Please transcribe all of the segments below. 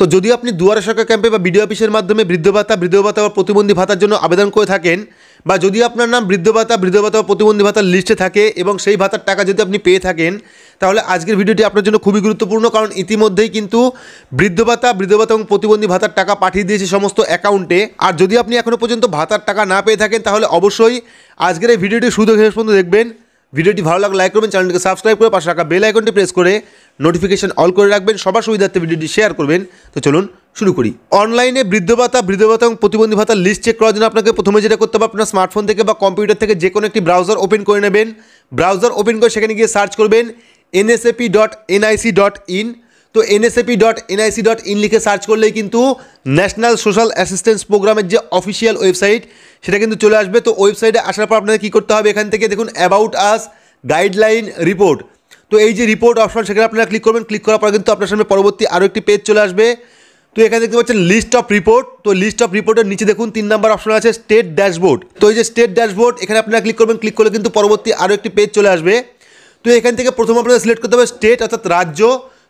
তো যদি আপনি দুয়ারে সরকার ক্যাম্পে বা বিডিও অফিসের মাধ্যমে বৃদ্ধ ভাতা বৃদ্ধ ভাতা বা প্রতিবন্ধী ভাতার জন্য আবেদন করে থাকেন বা যদি আপনার নাম বৃদ্ধ ভাতা বৃদ্ধ ভাতা বা প্রতিবন্ধী ভাতার লিস্টে থাকে এবং সেই ভাতার টাকা যদি আপনি পেয়ে থাকেন তাহলে আজকের ভিডিওটি আপনার জন্য খুবই গুরুত্বপূর্ণ কারণ ইতিমধ্যেই কিন্তু বৃদ্ধ ভাতা বৃদ্ধ ভাতা এবং প্রতিবন্ধী ভাতার টাকা পাঠিয়ে দিয়েছে সমস্ত অ্যাকাউন্টে আর যদি আপনি এখনও পর্যন্ত ভাতার টাকা না পেয়ে থাকেন তাহলে অবশ্যই আজকের এই ভিডিওটি শুধু শেষ পর্যন্ত দেখবেন ভিডিওটি ভালো লাগলে লাইক করবেন চ্যানেলটিকে সাবস্ক্রাইব করে পাশে রাখা বেল আইকনটি প্রেস করে নোটিফিকেশন অল করে রাখবেন সবার সুবিধার্থে ভিডিওটি শেয়ার করবেন তো চলুন শুরু করি অনলাইনে বৃদ্ধ ভাতা বৃদ্ধ ভাতা এবং প্রতিবন্ধী ভাতার লিস্ট চেক করার জন্য আপনাকে প্রথমে যেটা করতে হবে আপনার স্মার্টফোন থেকে বা কম্পিউটার থেকে যে কোনো একটি ব্রাউজার ওপেন করে নেবেন ব্রাউজার ওপেন করে সেখানে গিয়ে সার্চ করবেন NSAP dot NIC dot in তো NSAP dot NIC dot in লিখে সার্চ করলেই কিন্তু ন্যাশনাল সোশ্যাল অ্যাসিস্ট্যান্স প্রোগ্রামের যে অফিসিয়াল ওয়েবসাইট সেটা কিন্তু চলে আসবে তো ওয়েবসাইটে আসার পর আপনাদের কী করতে হবে এখান থেকে দেখুন অ্যাবাউট আস গাইডলাইন রিপোর্ট তো এই যে রিপোর্ট অপশন সেখানে আপনারা ক্লিক করবেন ক্লিক করার পর কিন্তু আপনার সামনে পরবর্তী আরও একটি পেজ চলে আসবে তো এখানে দেখতে পাচ্ছেন লিস্ট অফ রিপোর্ট তো লিস্ট অফ রিপোর্টের নিচে দেখুন তিন নাম্বার অপশন আছে স্টেট ড্যাশবোর্ড তো এই যে স্টেট ড্যাশবোর্ড এখানে আপনারা ক্লিক করবেন ক্লিক করলে কিন্তু পরবর্তী আরও একটি পেজ চলে আসবে তো এখান থেকে প্রথম আপনাদের সিলেক্ট করতে হবে স্টেট অর্থাৎ রাজ্য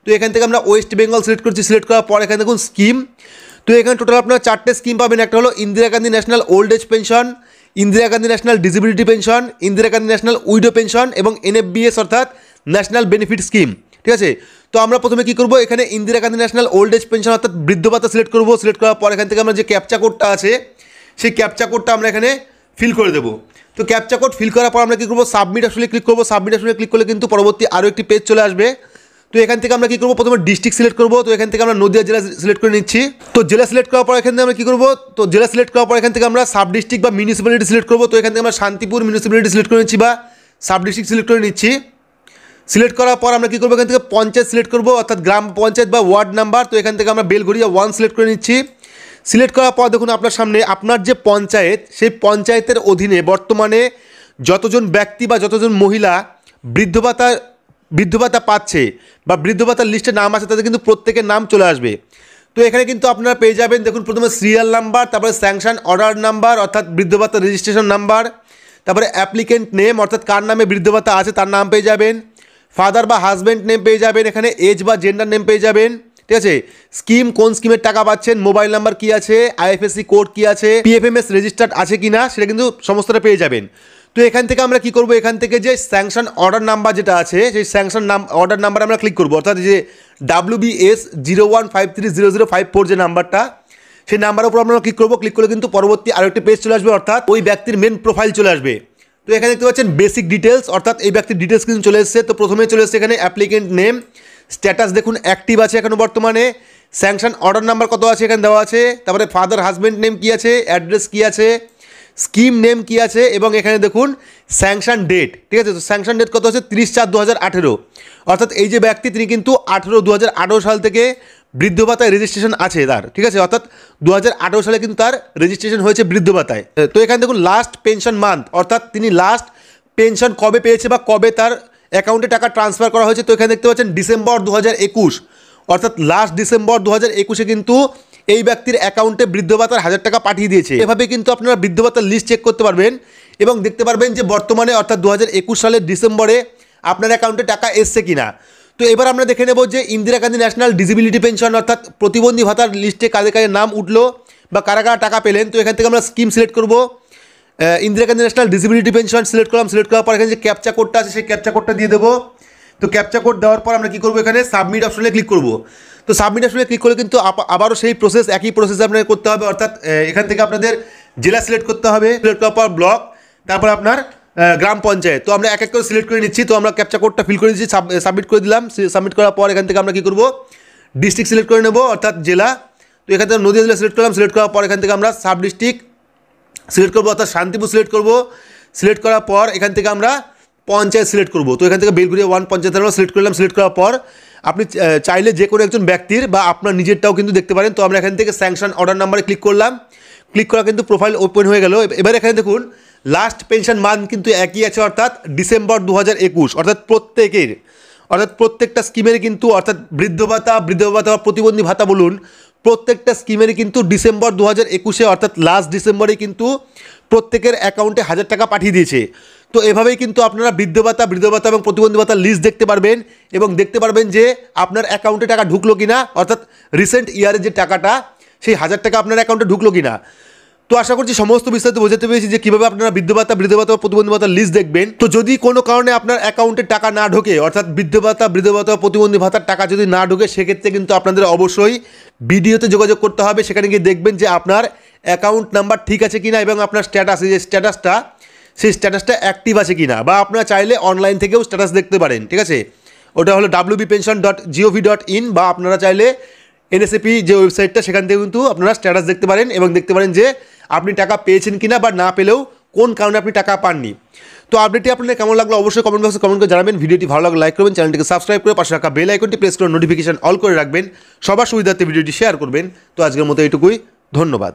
তো এখান থেকে আমরা ওয়েস্ট বেঙ্গল সিলেক্ট করছি সিলেক্ট করার পর এখানে দেখুন স্কিম তো এখানে টোটাল আপনারা চারটে স্কিম পাবেন একটা হলো Indira Gandhi national old age pension Indira Gandhi national disability pension Indira Gandhi national widow pension এবং এনএফবিএস অর্থাৎ ন্যাশনাল বেনিফিট স্কিম ঠিক আছে তো আমরা প্রথমে কী করবো এখানে Indira Gandhi national old age pension অর্থাৎ বৃদ্ধ ভাতা সিলেক্ট করবো সিলেক্ট করার পর এখান থেকে আমরা যে ক্যাপচা কোডটা আছে সেই ক্যাপচা কোডটা আমরা এখানে ফিল করে দেবো তো ক্যাপচা কোড ফিল করার পর আমরা কী করবো সাবমিট আসলে ক্লিক করবো সাবমিট আসলে ক্লিক করলে কিন্তু পরবর্তী আরও একটি পেজ চলে আসবে তো এখান থেকে আমরা কী করবো প্রথমে ডিস্ট্রিক্ট সিলেক্ট করবো তো এখান থেকে আমরা নদীয়া জেলা সিলেক্ট করে নিচ্ছি তো জেলা সিলেক্ট করার পর এখান থেকে আমরা কী করবো তো জেলা সিলেক্ট করার পর এখান থেকে আমরা সাব ডিস্ট্রিক্ট বা মিউনিসিপ্যালিটি সিলেক্ট করবো তো এখান থেকে আমরা শান্তিপুর মিউনিসিপ্যালিটি সিলেক্ট করে নিচ্ছি বা সাব ডিস্ট্রিক্ট সিলেক্ট করে নিচ্ছি সিলেক্ট করার পর আমরা কী করবো এখান থেকে পঞ্চায়েত সিলেক্ট করবো অর্থাৎ গ্রাম পঞ্চায়েত বা ওয়ার্ড নাম্বার তো এখান থেকে আমরা বেলঘড়িয়া ওয়ান সিলেক্ট করে নিচ্ছি সিলেক্ট করার পর দেখুন আপনার সামনে আপনার যে পঞ্চায়েত সেই পঞ্চায়েতের অধীনে বর্তমানে যতজন ব্যক্তি বা যতজন মহিলা বৃদ্ধ ভাতা বৃদ্ধ ভাতা পাচ্ছে বা বৃদ্ধ ভাতার লিস্টে নাম আছে তাদের কিন্তু প্রত্যেকের নাম চলে আসবে তো এখানে কিন্তু আপনারা পেয়ে যাবেন দেখুন প্রথমে সিরিয়াল নাম্বার তারপরে স্যাংশন অর্ডার নাম্বার অর্থাৎ বৃদ্ধ ভাতা রেজিস্ট্রেশন নাম্বার তারপরে অ্যাপ্লিকেন্ট নেম অর্থাৎ কার নামে বৃদ্ধ ভাতা আছে তার নাম পেয়ে যাবেন ফাদার বা হাজব্যান্ড নেম পেয়ে যাবেন এখানে এজ বা জেন্ডার নেম পেয়ে যাবেন ঠিক আছে স্কিম কোন স্কিমের টাকা পাচ্ছেন মোবাইল নাম্বার কি আছে আইএফএসসি কোড কি আছে পিএফএমএস রেজিস্টার্ড আছে কি না সেটা কিন্তু সমস্তটা পেয়ে যাবেন তো এখান থেকে আমরা কি করব এখান থেকে যে স্যাংশন অর্ডার নাম্বার যেটা আছে সেই স্যাংশন নাম অর্ডার নাম্বার আমরা ক্লিক করবো অর্থাৎ যে W B S zero one five three zero zero five four যে নাম্বারটা সেই নাম্বারের উপর আমরা ক্লিক করবো ক্লিক করলে কিন্তু পরবর্তী আরেকটি পেজ চলে আসবে অর্থাৎ ওই ব্যক্তির মেন প্রোফাইল চলে আসবে তো এখানে দেখতে পাচ্ছেন বেসিক ডিটেলস অর্থাৎ এই ব্যক্তির ডিটেলস কিন্তু চলে এসেছে তো প্রথমে চলে এসেছে এখানে অ্যাপ্লিকেন্ট নেম স্ট্যাটাস দেখুন অ্যাক্টিভ আছে এখন বর্তমানে স্যাংশন অর্ডার নাম্বার কত আছে এখানে দেওয়া আছে তারপরে ফাদার হাজব্যান্ড নেম কী আছে অ্যাড্রেস কী আছে স্কিম নেম কি আছে এবং এখানে দেখুন স্যাংশন ডেট ঠিক আছে তো স্যাংশন ডেট কত হচ্ছে তিরিশ চার দু অর্থাৎ এই যে ব্যক্তি তিনি কিন্তু আঠেরো দু সাল থেকে বৃদ্ধ ভাতায় রেজিস্ট্রেশন আছে তার ঠিক আছে অর্থাৎ দু সালে কিন্তু তার রেজিস্ট্রেশন হয়েছে বৃদ্ধ ভাতায় তো এখানে দেখুন লাস্ট পেনশন মান্থ অর্থাৎ তিনি লাস্ট পেনশন কবে পেয়েছে বা কবে তার অ্যাকাউন্টে টাকা ট্রান্সফার করা হয়েছে তো এখানে দেখতে পাচ্ছেন ডিসেম্বর দু অর্থাৎ লাস্ট ডিসেম্বর দু একুশে কিন্তু এই ব্যক্তির অ্যাকাউন্টে বৃদ্ধ ভাতার হাজার টাকা পাঠিয়ে দিয়েছে এভাবে কিন্তু আপনারা বৃদ্ধ ভাতার লিস্ট চেক করতে পারবেন এবং দেখতে পারবেন যে বর্তমানে অর্থাৎ দু সালের ডিসেম্বরে আপনার অ্যাকাউন্টে টাকা এসছে কিনা তো এবার আমরা দেখে নেব যে Indira Gandhi national disability pension অর্থাৎ প্রতিবন্ধী ভাতার লিস্টে কাদের কাদের নাম উঠলো বা কারা কারা টাকা পেলেন তো এখান থেকে আমরা স্কিম সিলেক্ট করব Indira Gandhi national disability pension select করলাম সিলেক্ট করার পর এখানে যে ক্যাপচা কোডটা আছে সেই ক্যাপচা কোডটা দিয়ে দেবো তো ক্যাপচা কোড দেওয়ার পর আমরা কী করবো এখানে সাবমিট অপশনে ক্লিক করবো তো সাবমিট আসলে ক্লিক করলে কিন্তু আবারও সেই প্রসেস একই প্রসেস আপনাকে করতে হবে অর্থাৎ এখান থেকে আপনাদের জেলা সিলেক্ট করতে হবে সিলেক্ট করার পর ব্লক তারপর আপনার গ্রাম পঞ্চায়েত তো আমরা এক এক করে সিলেক্ট করে নিচ্ছি তো আমরা ক্যাপচা কোডটা ফিল করে নিচ্ছি সাবমিট করে দিলাম সাবমিট করার পর এখান থেকে আমরা কী করবো ডিস্ট্রিক্ট সিলেক্ট করে নেব অর্থাৎ জেলা তো এখান থেকে নদীয়া জেলা সিলেক্ট করলাম সিলেক্ট করার পর এখান থেকে আমরা সাব ডিস্ট্রিক্ট সিলেক্ট করবো অর্থাৎ শান্তিপুর সিলেক্ট করবো সিলেক্ট করার পর এখান থেকে আমরা পঞ্চায়েত সিলেক্ট করবো তো এখান থেকে বেলগুড়িয়া ওয়ান পঞ্চায়েত আমরা সিলেক্ট করলাম সিলেক্ট করার পর আপনি চাইলে যে কোনো একজন ব্যক্তির বা আপনার নিজেরটাও কিন্তু দেখতে পারেন তো আমরা এখান থেকে স্যাংশন অর্ডার নাম্বারে ক্লিক করলাম ক্লিক করা কিন্তু প্রোফাইল ওপেন হয়ে গেল এবার এখানে দেখুন লাস্ট পেনশন মান্থ কিন্তু একই আছে অর্থাৎ ডিসেম্বর দু অর্থাৎ প্রত্যেকের অর্থাৎ প্রত্যেকটা স্কিমের কিন্তু অর্থাৎ বৃদ্ধ ভাতা বৃদ্ধ ভাতা বা প্রতিবন্ধী ভাতা বলুন প্রত্যেকটা স্কিমেরই কিন্তু ডিসেম্বর দু হাজার একুশে অর্থাৎ লাস্ট ডিসেম্বরে কিন্তু প্রত্যেকের অ্যাকাউন্টে হাজার টাকা পাঠিয়ে দিয়েছে তো এভাবেই কিন্তু আপনারা বৃদ্ধ ভাতা বৃদ্ধ ভাতা এবং প্রতিবন্ধী ভাতা লিস্ট দেখতে পারবেন এবং দেখতে পারবেন যে আপনার অ্যাকাউন্টে টাকা ঢুকলো কি না অর্থাৎ রিসেন্ট ইয়ারের যে টাকাটা সেই হাজার টাকা আপনার অ্যাকাউন্টে ঢুকলো কি না তো আশা করছি সমস্ত বিস্তারিত বোঝাতে পেরেছি যে কীভাবে আপনারা বৃদ্ধ ভাতা বৃদ্ধ ভাতা প্রতিবন্ধী লিস্ট দেখবেন তো যদি কোনো কারণে আপনার অ্যাকাউন্টে টাকা না ঢোকে অর্থাৎ বৃদ্ধ ভাতা বৃদ্ধ ভাতা প্রতিবন্ধী ভাতার টাকা যদি না ঢোকে সেক্ষেত্রে কিন্তু আপনাদের অবশ্যই বিডিওতে যোগাযোগ করতে হবে সেখানে গিয়ে দেখবেন যে আপনার অ্যাকাউন্ট নাম্বার ঠিক আছে কিনা এবং আপনার স্ট্যাটাস এই যে স্ট্যাটাসটা সেই স্ট্যাটাসটা অ্যাক্টিভ আছে কি না বা আপনারা চাইলে অনলাইন থেকেও স্ট্যাটাস দেখতে পারেন ঠিক আছে ওটা হলো WB pension dot GOV dot in বা আপনারা চাইলে এনএসএপি যে ওয়েবসাইটটা সেখান থেকে কিন্তু আপনারা স্ট্যাটাস দেখতে পারেন এবং দেখতে পারেন যে আপনি টাকা পেয়েছেন কি না বা না পেলেও কোন কারণে আপনি টাকা পাননি তো আপডেটটি আপনাদের কেমন লাগলো অবশ্যই কমেন্ট বক্সে কমেন্ট করে জানাবেন ভিডিওটি ভালো লাগলে লাইক করবেন চ্যানেলটিকে সাবস্ক্রাইব করে পাশে রাখা বেল আইকনটি প্রেস করে নোটিফিকেশন অল করে রাখবেন সবার সুবিধার্থে ভিডিওটি শেয়ার করবেন তো আজকের মতো এইটুকুই ধন্যবাদ